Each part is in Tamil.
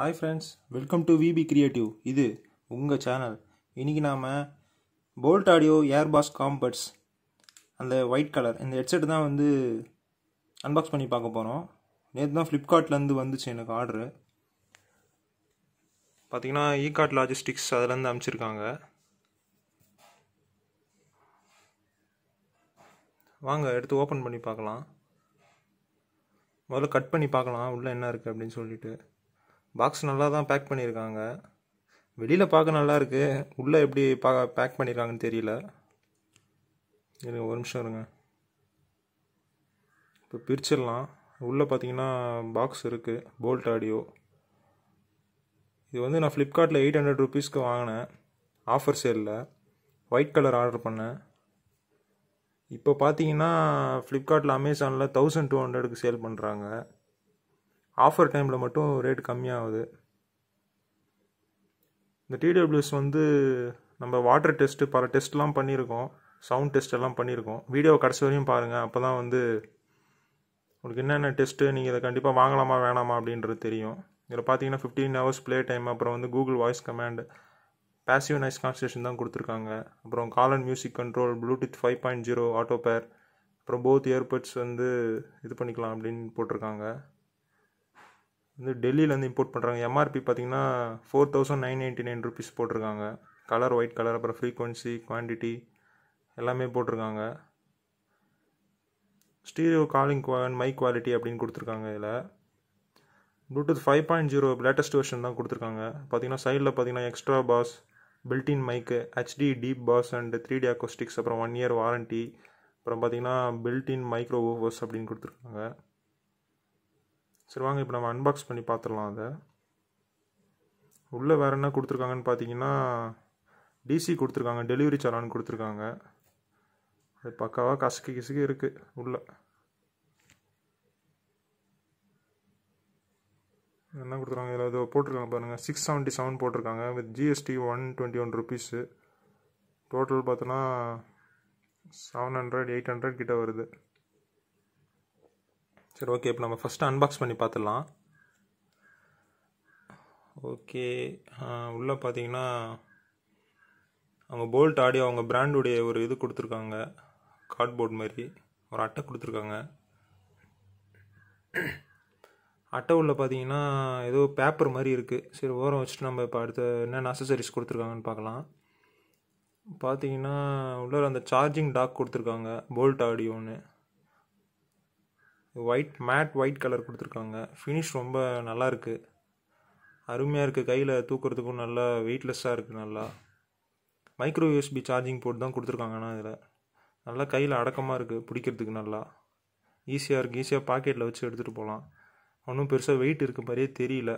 hi friends welcome to VP creative இது உங்கள் சேனல் இன்றைக்கி நாம் போல்ட் ஆடியோ ஏர்பாஸ் காம்பட்ஸ் அந்த ஒயிட் கலர் இந்த ஹெட்செட் தான் வந்து அன்பாக்ஸ் பண்ணி பார்க்க போகிறோம் நேற்று தான் ஃப்ளிப்கார்ட்லேருந்து வந்துச்சு எனக்கு ஆர்டரு பார்த்திங்கன்னா இகார்ட் லாஜிஸ்டிக்ஸ் அதிலேருந்து அனுப்பிச்சிருக்காங்க வாங்க எடுத்து ஓப்பன் பண்ணி பார்க்கலாம் முதல்ல கட் பண்ணி பார்க்கலாம் உள்ளே என்ன இருக்குது அப்படின்னு சொல்லிட்டு பாக்ஸ் நல்லா தான் பேக் பண்ணியிருக்காங்க வெளியில் பார்க்க நல்லா இருக்குது உள்ளே எப்படி பா பேக் பண்ணியிருக்காங்கன்னு தெரியல இருங்க ஒரு நிமிஷம் இருங்க இப்போ பிரிச்சிடலாம் உள்ளே பார்த்தீங்கன்னா பாக்ஸ் இருக்குது போல்ட் ஆடியோ இது வந்து நான் ஃப்ளிப்கார்ட்டில் எயிட் ஹண்ட்ரட் ருபீஸ்க்கு வாங்கினேன் ஆஃபர் சேலில் ஒயிட் கலர் ஆர்டர் பண்ணேன் இப்போ பார்த்தீங்கன்னா ஃப்ளிப்கார்ட்டில் அமேசானில் தௌசண்ட் டூ ஹண்ட்ரடுக்கு சேல் பண்ணுறாங்க ஆஃபர் டைமில் மட்டும் ரேட் கம்மியாகுது இந்த டிடபிள்யூஸ் வந்து நம்ம வாட்டர் டெஸ்ட்டு பல டெஸ்ட்லாம் பண்ணியிருக்கோம் சவுண்ட் டெஸ்ட் எல்லாம் பண்ணியிருக்கோம் வீடியோ கடைசி வரையும் பாருங்கள் அப்போ தான் வந்து உங்களுக்கு என்னென்ன டெஸ்ட்டு நீங்கள் இதை கண்டிப்பாக வாங்கலாமா வேணாமா அப்படின்றது தெரியும் இதில் பார்த்தீங்கன்னா ஃபிஃப்டீன் ஹவர்ஸ் ப்ளே டைம் அப்புறம் வந்து Google voice command passive noise cancellation தான் கொடுத்துருக்காங்க அப்புறம் call and music control Bluetooth five point zero auto pair அப்புறம் போத் இயர்பட்ஸ் வந்து இது பண்ணிக்கலாம் அப்படின்னு போட்டிருக்காங்க வந்து டெல்லியிலேருந்து இம்போர்ட் பண்ணுறாங்க எம்ஆர்பி பார்த்தீங்கன்னா four thousand nine ninety nine rupees போட்டிருக்காங்க கலர் ஒயிட் கலர் அப்புறம் ஃப்ரீக்வன்சி குவான்டிட்டி எல்லாமே போட்டிருக்காங்க ஸ்டீரியோ காலிங் மை குவாலிட்டி அப்படின்னு கொடுத்துருக்காங்க இதில் Bluetooth five point zero latest version தான் கொடுத்துருக்காங்க பார்த்தீங்கன்னா சைடில் பார்த்தீங்கன்னா extra bass built in mic HD deep bass and three D acoustics அப்புறம் ஒன் இயர் வாரண்ட்டி அப்புறம் பார்த்தீங்கன்னா பில்டின் மைக்ரோ ஓவர்ஸ் அப்படின்னு கொடுத்துருக்காங்க சரி வாங்க இப்போ நம்ம அன்பாக்ஸ் பண்ணி பார்த்துடலாம் அதை உள்ளே வேறு என்ன கொடுத்துருக்காங்கன்னு பார்த்தீங்கன்னா டிசி கொடுத்துருக்காங்க டெலிவரி சலான் கொடுத்துருக்காங்க அது பக்காவாக கசுக்கு கிசுக்கு இருக்குது உள்ளே என்ன கொடுத்துருக்காங்க இதில் இதோ போட்டிருக்காங்க பாருங்கள் சிக்ஸ் செவன்ட்டி செவன் போட்டிருக்காங்க with GST one twenty one rupees total பார்த்தோன்னா செவன் ஹண்ட்ரட் எயிட் ஹண்ட்ரட் கிட்டே வருது சரி ஓகே இப்போ நம்ம ஃபஸ்ட்டு அன்பாக்ஸ் பண்ணி பார்த்துடலாம் ஓகே உள்ளே பார்த்தீங்கன்னா அவங்க போல்ட் ஆடி அவங்க பிராண்டுடைய ஒரு இது கொடுத்துருக்காங்க கார்ட்போர்ட் மாதிரி ஒரு அட்டை கொடுத்துருக்காங்க அட்டை உள்ள பார்த்தீங்கன்னா ஏதோ பேப்பர் மாதிரி இருக்குது சரி ஓரம் வச்சுட்டு நம்ம இப்போ அடுத்த என்னென்ன அசசரிஸ் கொடுத்துருக்காங்கன்னு பார்க்கலாம் பார்த்தீங்கன்னா உள்ளே அந்த சார்ஜிங் டாக் கொடுத்துருக்காங்க போல்ட் ஆடியோன்னு ஒயிட் மேட் ஒயிட் கலர் கொடுத்துருக்காங்க ஃபினிஷ் ரொம்ப நல்லா இருக்குது அருமையாக இருக்குது கையில் தூக்கிறதுக்கும் நல்லா வெயிட்லெஸ்ஸாக இருக்குது நல்லா மைக்ரோ யூஎஸ்பி சார்ஜிங் போர்ட் தான் கொடுத்துருக்காங்கண்ணா இதில் நல்லா கையில் அடக்கமாக இருக்குது பிடிக்கிறதுக்கு நல்லா ஈஸியாக இருக்குது ஈஸியாக பாக்கெட்டில் வச்சு எடுத்துகிட்டு போகலாம் ஒன்றும் பெருசாக வெயிட் இருக்க மாதிரியே தெரியல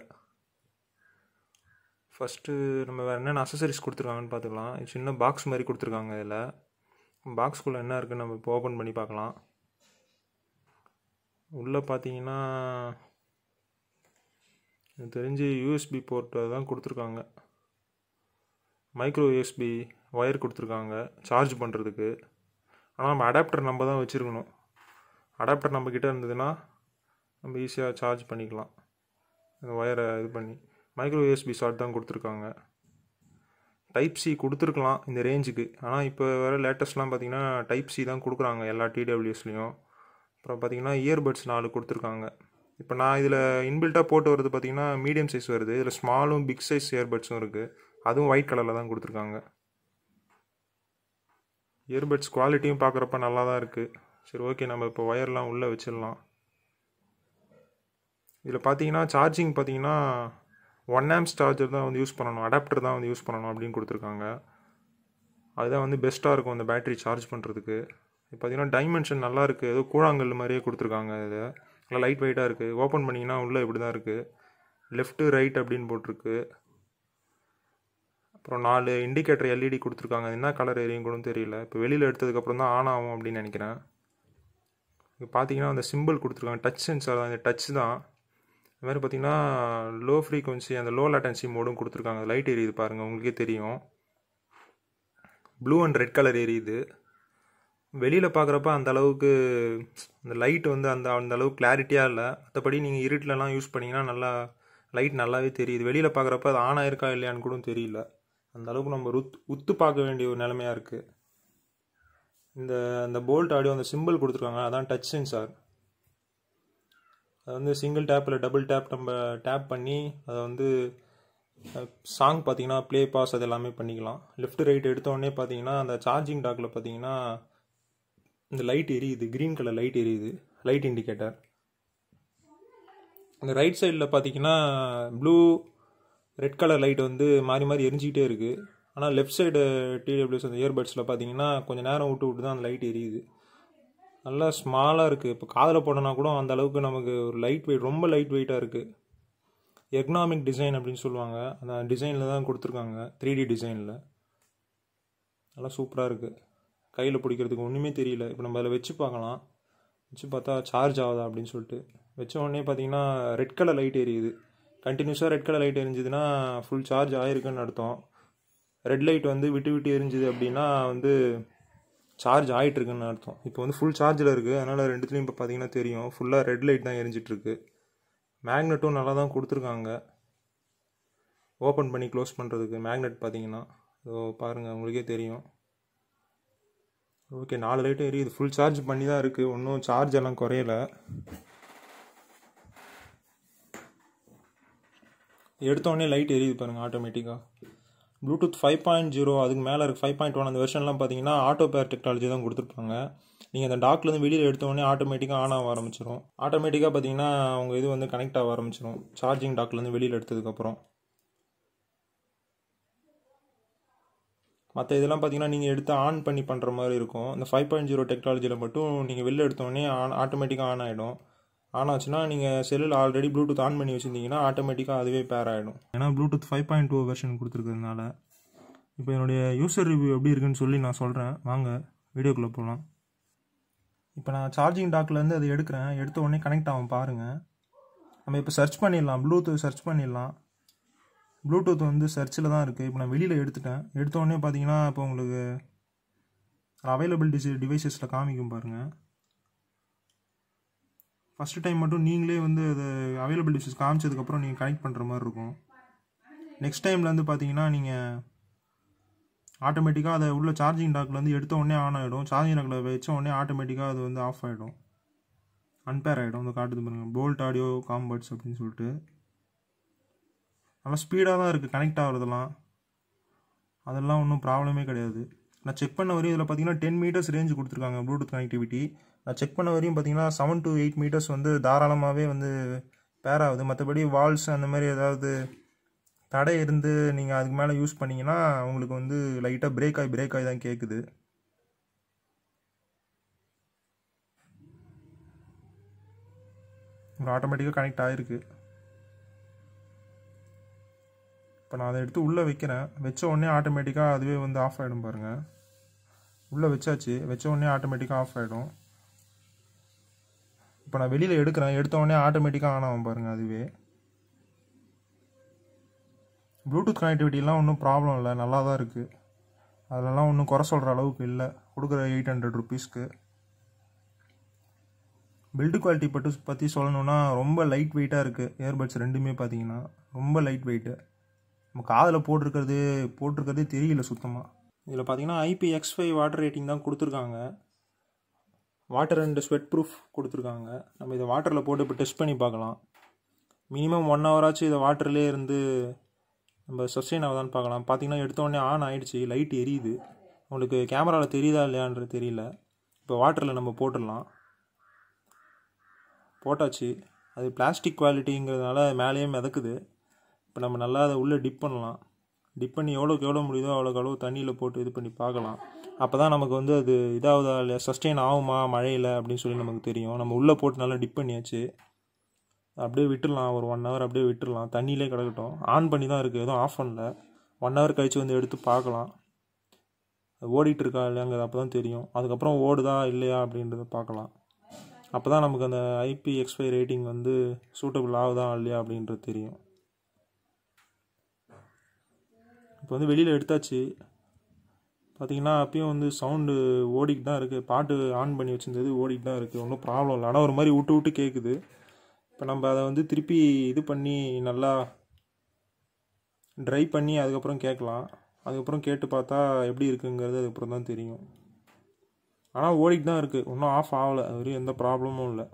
ஃபஸ்ட்டு நம்ம வேறு என்னென்ன அசசரிஸ் கொடுத்துருக்காங்கன்னு பார்த்துக்கலாம் சின்ன பாக்ஸ் மாதிரி கொடுத்துருக்காங்க இதில் பாக்ஸ்குள்ளே என்ன இருக்குதுன்னு நம்ம இப்போ ஓப்பன் பண்ணி பார்க்கலாம் உள்ளே பார்த்தீங்கன்னா எனக்கு தெரிஞ்சு யூஎஸ்பி போர்ட்டை தான் கொடுத்துருக்காங்க மைக்ரோ யூஎஸ்பி ஒயர் கொடுத்துருக்காங்க சார்ஜ் பண்ணுறதுக்கு ஆனால் நம்ம அடாப்டர் நம்ம தான் வச்சுருக்கணும் அடாப்டர் நம்மக்கிட்ட இருந்ததுன்னா நம்ம ஈஸியாக சார்ஜ் பண்ணிக்கலாம் அந்த ஒயரை இது பண்ணி மைக்ரோ யூஎஸ்பி ஷார்ட் தான் கொடுத்துருக்காங்க டைப் சி கொடுத்துருக்கலாம் இந்த ரேஞ்சுக்கு ஆனால் இப்போ வர லேட்டஸ்ட்லாம் பார்த்தீங்கன்னா டைப் சி தான் கொடுக்குறாங்க எல்லா டிடபிள்யூஸ்லேயும் அப்புறம் பார்த்தீங்கன்னா இயர்பட்ஸ் நாலு கொடுத்துருக்காங்க இப்போ நான் இதில் இன்பில்ட்டாக போட்டு வருது பார்த்திங்கன்னா மீடியம் சைஸ் வருது இதில் ஸ்மாலும் பிக் சைஸ் இயர்பட்ஸும் இருக்குது அதுவும் ஒயிட் கலரில் தான் கொடுத்துருக்காங்க இயர்பட்ஸ் குவாலிட்டியும் பார்க்குறப்ப நல்லா தான் இருக்குது சரி ஓகே நம்ம இப்போ ஒயர்லாம் உள்ளே வச்சிடலாம் இதில் பார்த்தீங்கன்னா சார்ஜிங் பார்த்தீங்கன்னா ஒன் ஆம்ஸ் சார்ஜர் தான் வந்து யூஸ் பண்ணணும் அடாப்டர் தான் வந்து யூஸ் பண்ணணும் அப்படின்னு கொடுத்துருக்காங்க அதுதான் வந்து பெஸ்ட்டாக இருக்கும் அந்த பேட்ரி சார்ஜ் பண்ணுறதுக்கு பார்த்தீங்கன்னா டைமென்ஷன் நல்லா இருக்குது ஏதோ கூழாங்கல் மாதிரியே கொடுத்துருக்காங்க இது நல்லா லைட் வெயிட்டாக இருக்குது ஓப்பன் பண்ணிங்கன்னா உள்ளே இப்படி தான் இருக்குது லெஃப்ட்டு ரைட் அப்படின்னு போட்டிருக்கு அப்புறம் நாலு இண்டிகேட்டர் எல்இடி e கொடுத்துருக்காங்க என்ன கலர் எரியும் கூட தெரியல இப்போ வெளியில் எடுத்ததுக்கப்புறம் தான் ஆன் ஆகும் அப்படின்னு நினைக்கிறேன் இப்போ பார்த்தீங்கன்னா அந்த சிம்பிள் கொடுத்துருக்காங்க டச் சென்சார் தான் இந்த டச் தான் இது மாதிரி பார்த்தீங்கன்னா லோ ஃப்ரீக்குவன்சி அந்த லோ லேட்டன்சி மோடும் கொடுத்துருக்காங்க லைட் எரியுது பாருங்கள் உங்களுக்கே தெரியும் ப்ளூ அண்ட் ரெட் கலர் எரியுது வெளியில் பார்க்குறப்ப அந்த அளவுக்கு அந்த லைட் வந்து அந்த அந்த அளவுக்கு கிளாரிட்டியாக இல்லை மற்றபடி நீங்கள் இருட்டிலலாம் யூஸ் பண்ணிங்கன்னா நல்லா லைட் நல்லாவே தெரியுது வெளியில் பார்க்குறப்ப அது ஆன் ஆயிருக்கா இல்லையான்னு கூட தெரியல அந்த அளவுக்கு நம்ம ருத் உத்து பார்க்க வேண்டிய ஒரு நிலமையாக இருக்குது இந்த அந்த போல்ட் ஆடியோ அந்த சிம்பிள் கொடுத்துருக்காங்க அதான் டச் சென்சார் அது வந்து சிங்கிள் டேப்பில் டபுள் டேப் நம்ம டேப் பண்ணி அதை வந்து சாங் பார்த்தீங்கன்னா ப்ளே பாஸ் அது எல்லாமே பண்ணிக்கலாம் லெஃப்ட் ரைட் எடுத்தோடனே பார்த்தீங்கன்னா அந்த சார்ஜிங் டாக்கில் பார்த்தீங்கன்னா இந்த லைட் எரியுது க்ரீன் கலர் லைட் எரியுது லைட் இண்டிகேட்டர் இந்த ரைட் சைடில் பார்த்தீங்கன்னா ப்ளூ ரெட் கலர் லைட் வந்து மாறி மாறி எரிஞ்சிக்கிட்டே இருக்குது ஆனால் லெஃப்ட் சைடு டிடபிள்யூஸ் அந்த இயர்பட்ஸில் பார்த்தீங்கன்னா கொஞ்சம் நேரம் விட்டு விட்டு தான் அந்த லைட் எரியுது நல்லா ஸ்மாலாக இருக்குது இப்போ காதில் போடணுன்னா கூட அந்த அளவுக்கு நமக்கு ஒரு லைட் வெயிட் ரொம்ப லைட் வெயிட்டாக இருக்குது எக்கனாமிக் டிசைன் அப்படின்னு சொல்லுவாங்க அந்த டிசைனில் தான் கொடுத்துருக்காங்க த்ரீ டி டிசைனில் நல்லா சூப்பராக இருக்குது கையில் பிடிக்கிறதுக்கு ஒன்றுமே தெரியல இப்போ நம்ம அதில் வச்சு பார்க்கலாம் வச்சு பார்த்தா சார்ஜ் ஆகுதா அப்படின்னு சொல்லிட்டு வச்ச உடனே பார்த்தீங்கன்னா ரெட் கலர் லைட் எரியுது கண்டினியூஸாக ரெட் கலர் லைட் எரிஞ்சுதுன்னா ஃபுல் சார்ஜ் ஆகிருக்குன்னு அர்த்தம் ரெட் லைட் வந்து விட்டு விட்டு எரிஞ்சுது அப்படின்னா வந்து சார்ஜ் ஆகிட்டுருக்குன்னு அர்த்தம் இப்போ வந்து ஃபுல் சார்ஜில் இருக்குது அதனால் ரெண்டுத்துலேயும் இப்போ பார்த்தீங்கன்னா தெரியும் ஃபுல்லாக ரெட் லைட் தான் எரிஞ்சிட்ருக்கு மேக்னெட்டும் நல்லா தான் கொடுத்துருக்காங்க ஓப்பன் பண்ணி க்ளோஸ் பண்ணுறதுக்கு மேக்னெட் பார்த்தீங்கன்னா ஸோ பாருங்கள் உங்களுக்கே தெரியும் ஓகே நாலு லைட்டு எரியுது ஃபுல் சார்ஜ் பண்ணி தான் இருக்குது ஒன்றும் சார்ஜ் எல்லாம் குறையல எடுத்தோடனே லைட் எரியுது பாருங்கள் ஆட்டோமேட்டிக்காக ப்ளூடூத் ஃபைவ் பாயிண்ட் ஜீரோ அதுக்கு மேலே இருக்குது ஃபைவ் பாயிண்ட் ஒன் அந்த வெர்ஷன்லாம் பார்த்தீங்கன்னா ஆட்டோ பேர் டெக்னாலஜி தான் கொடுத்துருப்பாங்க நீங்கள் அந்த டாக்லேருந்து வெளியில் எடுத்தோடனே ஆட்டோமேட்டிக்காக ஆன் ஆக ஆரம்பிச்சிடும் ஆட்டோமேட்டிக்காக பார்த்தீங்கன்னா உங்கள் இது வந்து கனெக்ட் ஆக ஆரம்பிச்சிடும் சார்ஜிங் டாக்லேருந்து வெளியில் எடுத்ததுக்கப்புறம் மற்ற இதெல்லாம் பார்த்தீங்கன்னா நீங்கள் எடுத்து ஆன் பண்ணி பண்ணுற மாதிரி இருக்கும் இந்த ஃபைவ் பாயிண்ட் ஜீரோ டெக்னாலஜியில் மட்டும் நீங்கள் வெளில எடுத்தோடனே ஆன் ஆட்டோமேட்டிக்காக ஆன் ஆகிடும் ஆன் ஆச்சுன்னா நீங்கள் செல்லில் ஆல்ரெடி ப்ளூடூத் ஆன் பண்ணி வச்சுருந்தீங்கன்னா ஆட்டோமேட்டிக்காக அதுவே பேர் ஆகிடும் ஏன்னா Bluetooth five point two version கொடுத்துருக்கிறதுனால இப்போ என்னுடைய யூசர் ரிவ்யூ எப்படி இருக்குன்னு சொல்லி நான் சொல்கிறேன் வாங்க வீடியோக்குள்ளே போகலாம் இப்போ நான் சார்ஜிங் டாக்லேருந்து அதை எடுக்கிறேன் எடுத்த உடனே கனெக்ட் ஆகும் பாருங்கள் நம்ம இப்போ சர்ச் பண்ணிடலாம் ப்ளூடூத் சர்ச் பண்ணிடலாம் ப்ளூடூத் வந்து சர்ச்சில் தான் இருக்குது இப்போ நான் வெளியில் எடுத்துட்டேன் எடுத்தோடனே பார்த்தீங்கன்னா இப்போ உங்களுக்கு அவைலபிள் டிசி டிவைசஸில் காமிக்கும் பாருங்கள் ஃபஸ்ட்டு டைம் மட்டும் நீங்களே வந்து அது அவைலபிள் டிவைசஸ் காமிச்சதுக்கப்புறம் நீங்கள் கனெக்ட் பண்ணுற மாதிரி இருக்கும் நெக்ஸ்ட் டைமில் வந்து பார்த்தீங்கன்னா நீங்கள் ஆட்டோமேட்டிக்காக அதை உள்ள சார்ஜிங் வந்து எடுத்த உடனே ஆன் ஆகிடும் சார்ஜிங் டாக்கில் வச்ச உடனே ஆட்டோமேட்டிக்காக அது வந்து ஆஃப் ஆகிடும் அன்பேர் ஆகிடும் வந்து காட்டுது பாருங்கள் போல்ட் ஆடியோ காம்பர்ட்ஸ் அப்படின்னு சொல்லிட்டு நல்லா ஸ்பீடாக தான் இருக்குது கனெக்ட் ஆகிறதுலாம் அதெல்லாம் ஒன்றும் ப்ராப்ளமே கிடையாது நான் செக் பண்ண வரையும் இதில் பார்த்தீங்கன்னா டென் மீட்டர்ஸ் ரேஞ்சு கொடுத்துருக்காங்க ப்ளூடூத் கனெக்டிவிட்டி நான் செக் பண்ண வரையும் பார்த்தீங்கன்னா செவன் டு எயிட் மீட்டர்ஸ் வந்து தாராளமாகவே வந்து பேர் ஆகுது மற்றபடி வால்ஸ் அந்த மாதிரி ஏதாவது தடை இருந்து நீங்கள் அதுக்கு மேலே யூஸ் பண்ணிங்கன்னா உங்களுக்கு வந்து லைட்டாக பிரேக் ஆகி பிரேக் ஆகி தான் கேட்குது ஆட்டோமேட்டிக்காக கனெக்ட் ஆகிருக்கு இப்போ நான் அதை எடுத்து உள்ளே வைக்கிறேன் வச்ச உடனே ஆட்டோமேட்டிக்காக அதுவே வந்து ஆஃப் ஆகிடும் பாருங்கள் உள்ளே வச்சாச்சு வச்ச உடனே ஆட்டோமேட்டிக்காக ஆஃப் ஆகிடும் இப்போ நான் வெளியில் எடுக்கிறேன் எடுத்த உடனே ஆட்டோமேட்டிக்காக ஆன் ஆகும் பாருங்கள் அதுவே ப்ளூடூத் கனெக்டிவிட்டிலாம் ஒன்றும் ப்ராப்ளம் இல்லை நல்லா தான் இருக்குது அதிலலாம் ஒன்றும் குறை சொல்கிற அளவுக்கு இல்லை கொடுக்குற எயிட் ஹண்ட்ரட் ருபீஸ்க்கு பில்டு குவாலிட்டி பட்டு பற்றி சொல்லணுன்னா ரொம்ப லைட் வெயிட்டாக இருக்குது இயர்பட்ஸ் ரெண்டுமே பார்த்தீங்கன்னா ரொம்ப லைட் வெயிட்டு நம்ம காதில் போட்டிருக்கிறது போட்டிருக்கிறதே தெரியல சுத்தமாக இதில் பார்த்தீங்கன்னா IP X five water rating தான் கொடுத்துருக்காங்க வாட்டர் அண்ட் ஸ்வெட் ப்ரூஃப் கொடுத்துருக்காங்க நம்ம இதை வாட்டரில் போட்டு இப்போ டெஸ்ட் பண்ணி பார்க்கலாம் மினிமம் ஒன் ஹவராச்சும் இதை வாட்டர்லேயே இருந்து நம்ம சஸ்டெயின் ஆகுதான்னு பார்க்கலாம் பார்த்தீங்கன்னா எடுத்தோடனே ஆன் ஆகிடுச்சு லைட் எரியுது உங்களுக்கு கேமராவில் தெரியுதா இல்லையான்றது தெரியல இப்போ வாட்டரில் நம்ம போட்டுடலாம் போட்டாச்சு அது பிளாஸ்டிக் குவாலிட்டிங்கிறதுனால மேலேயும் மிதக்குது இப்போ நம்ம நல்லா அதை உள்ளே டிப் பண்ணலாம் டிப் பண்ணி எவ்வளோக்கு எவ்வளோ முடியுதோ அவ்வளோக்கு அளவு தண்ணியில் போட்டு இது பண்ணி பார்க்கலாம் அப்போ தான் நமக்கு வந்து அது இதாகுதா இல்லையா சஸ்டெயின் ஆகுமா மழையில் அப்படின்னு சொல்லி நமக்கு தெரியும் நம்ம உள்ளே போட்டு நல்லா டிப் பண்ணியாச்சு அப்படியே விட்டுடலாம் ஒரு ஒன் ஹவர் அப்படியே விட்டுடலாம் தண்ணியிலே கிடக்கட்டும் ஆன் பண்ணி தான் இருக்குது எதுவும் ஆஃப் பண்ணல ஒன் ஹவர் கழித்து வந்து எடுத்து பார்க்கலாம் ஓடிட்டு இருக்கா இல்லையாங்கிறது அப்போ தான் தெரியும் அதுக்கப்புறம் ஓடுதா இல்லையா அப்படின்றத பார்க்கலாம் அப்போ தான் நமக்கு அந்த ஐபி எக்ஸ்பை ரேட்டிங் வந்து சூட்டபிள் ஆகுதா இல்லையா அப்படின்றது தெரியும் இப்போ வந்து வெளியில் எடுத்தாச்சு பார்த்திங்கன்னா அப்பயும் வந்து சவுண்டு ஓடிக்கிட்டு தான் இருக்குது பாட்டு ஆன் பண்ணி வச்சுருந்தது ஓடிக்கிட்டு தான் இருக்குது ஒன்றும் ப்ராப்ளம் இல்லை ஆனால் ஒரு மாதிரி விட்டு விட்டு கேட்குது இப்போ நம்ம அதை வந்து திருப்பி இது பண்ணி நல்லா ட்ரை பண்ணி அதுக்கப்புறம் கேட்கலாம் அதுக்கப்புறம் கேட்டு பார்த்தா எப்படி இருக்குங்கிறது அதுக்கப்புறம் தான் தெரியும் ஆனால் ஓடிக்கிட்டு தான் இருக்குது ஒன்றும் ஆஃப் ஆகலை அது எந்த ப்ராப்ளமும் இல்லை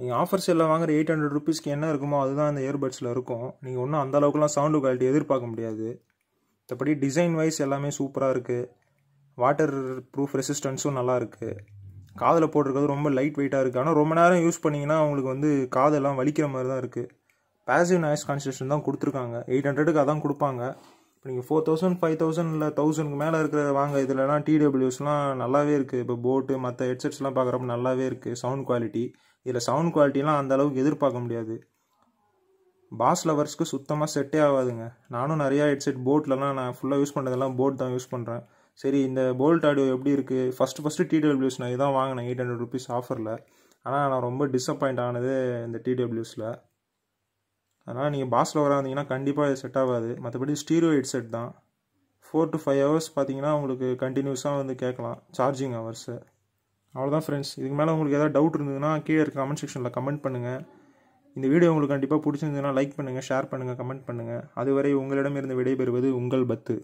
நீங்கள் ஆஃபர் எல்லாம் வாங்குற எயிட் ஹண்ட்ரட் ருபீஸ்க்கு என்ன இருக்குமோ அதுதான் அந்த இயர்பட்ஸில் இருக்கும் நீங்கள் ஒன்றும் அந்தளவுக்குலாம் சவுண்டு குவாலிட்டி எதிர்பார்க்க முடியாது மற்றபடி டிசைன் வைஸ் எல்லாமே சூப்பராக இருக்குது வாட்டர் ப்ரூஃப் ரெசிஸ்டன்ஸும் நல்லா இருக்குது காதில் போட்டிருக்கிறது ரொம்ப லைட் வெயிட்டாக இருக்குது ஆனால் ரொம்ப நேரம் யூஸ் பண்ணிங்கன்னா உங்களுக்கு வந்து காதெல்லாம் வலிக்கிற மாதிரி தான் இருக்குது பேசிவ் நாய்ஸ் கான்சன்ட்ரேஷன் தான் கொடுத்துருக்காங்க எயிட் ஹண்ட்ரடுக்கு அதான் கொடுப்பாங்க இப்போ நீங்கள் ஃபோர் தௌசண்ட் ஃபைவ் தௌசண்ட் இல்லை தௌசண்ட்க்கு மேலே இருக்கிற வாங்க இதுலலாம் டிடபிள்யூஸ்லாம் நல்லாவே இருக்குது இப்போ போட்டு மற்ற ஹெட்செட்ஸ்லாம் பார்க்குறப்ப நல்லாவே இருக்குது சவுண்ட் குவாலிட்டி இதில் சவுண்ட் குவாலிட்டிலாம் அந்த அளவுக்கு எதிர்பார்க்க முடியாது பாஸ் லவர்ஸ்க்கு சுத்தமாக செட்டே ஆகாதுங்க நானும் நிறையா ஹெட்செட் போட்லலாம் நான் ஃபுல்லாக யூஸ் பண்ணுறதெல்லாம் போட் தான் யூஸ் பண்ணுறேன் சரி இந்த போல்ட் ஆடியோ எப்படி இருக்குது ஃபஸ்ட்டு ஃபஸ்ட்டு டிடபிள்யூஸ் நான் இதான் வாங்கினேன் எயிட் ஹண்ட்ரட் ருபீஸ் ஆஃபரில் ஆனால் நான் ரொம்ப டிசப்பாயிண்ட் ஆனது இந்த டிடபிள்யூஸில் அதனால் நீங்கள் பாஸ் லவராக இருந்தீங்கன்னா கண்டிப்பாக இது செட் ஆகாது மற்றபடி ஸ்டீரியோ ஹெட்செட் தான் ஃபோர் டு ஃபைவ் ஹவர்ஸ் பார்த்தீங்கன்னா உங்களுக்கு கண்டினியூஸாக வந்து கேட்கலாம் சார்ஜிங் ஹவர்ஸு அவ்வளோதான் ஃப்ரெண்ட்ஸ் இதுக்கு மேலே உங்களுக்கு எதாவது டவுட் இருந்ததுன்னா கீழே இருக்க கமெண்ட் செக்ஷனில் கமெண்ட் பண்ணுங்கள் இந்த வீடியோ உங்களுக்கு கண்டிப்பாக பிடிச்சிருந்ததுன்னா லைக் பண்ணுங்கள் ஷேர் பண்ணுங்கள் கமெண்ட் பண்ணுங்கள் அதுவரை உங்களிடமிருந்து விடைபெறுவது உங்கள் பத்து